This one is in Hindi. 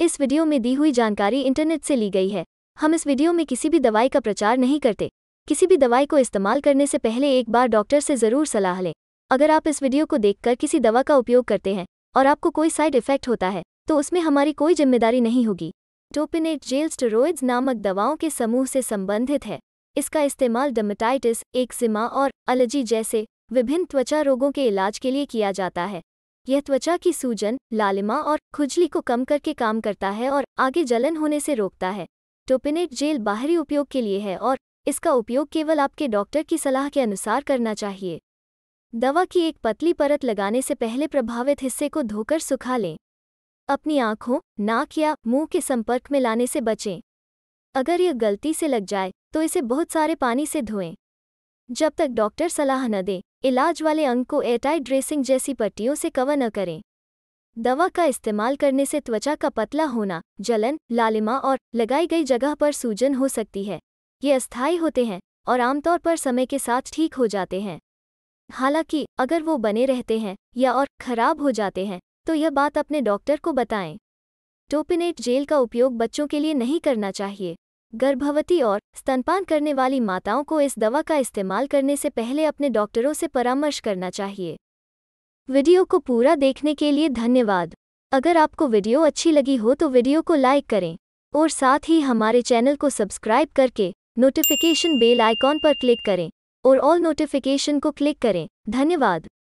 इस वीडियो में दी हुई जानकारी इंटरनेट से ली गई है हम इस वीडियो में किसी भी दवाई का प्रचार नहीं करते किसी भी दवाई को इस्तेमाल करने से पहले एक बार डॉक्टर से ज़रूर सलाह लें अगर आप इस वीडियो को देखकर किसी दवा का उपयोग करते हैं और आपको कोई साइड इफेक्ट होता है तो उसमें हमारी कोई जिम्मेदारी नहीं होगी टोपिनेट जेल स्टेरोइड्स नामक दवाओं के समूह से संबंधित है इसका इस्तेमाल डेमेटाइटिस एक्जिमा और एलर्जी जैसे विभिन्न त्वचा रोगों के इलाज के लिए किया जाता है यह त्वचा की सूजन लालिमा और खुजली को कम करके काम करता है और आगे जलन होने से रोकता है टोपिनेट जेल बाहरी उपयोग के लिए है और इसका उपयोग केवल आपके डॉक्टर की सलाह के अनुसार करना चाहिए दवा की एक पतली परत लगाने से पहले प्रभावित हिस्से को धोकर सुखा लें अपनी आँखों नाक या मुंह के संपर्क में लाने से बचें अगर यह गलती से लग जाए तो इसे बहुत सारे पानी से धोएं जब तक डॉक्टर सलाह न दें इलाज वाले अंग को एयरटाइट ड्रेसिंग जैसी पट्टियों से कवर न करें दवा का इस्तेमाल करने से त्वचा का पतला होना जलन लालिमा और लगाई गई जगह पर सूजन हो सकती है ये अस्थायी होते हैं और आमतौर पर समय के साथ ठीक हो जाते हैं हालांकि अगर वो बने रहते हैं या और खराब हो जाते हैं तो यह बात अपने डॉक्टर को बताएं टोपिनेट जेल का उपयोग बच्चों के लिए नहीं करना चाहिए गर्भवती और स्तनपान करने वाली माताओं को इस दवा का इस्तेमाल करने से पहले अपने डॉक्टरों से परामर्श करना चाहिए वीडियो को पूरा देखने के लिए धन्यवाद अगर आपको वीडियो अच्छी लगी हो तो वीडियो को लाइक करें और साथ ही हमारे चैनल को सब्सक्राइब करके नोटिफिकेशन बेल आइकॉन पर क्लिक करें और ऑल नोटिफिकेशन को क्लिक करें धन्यवाद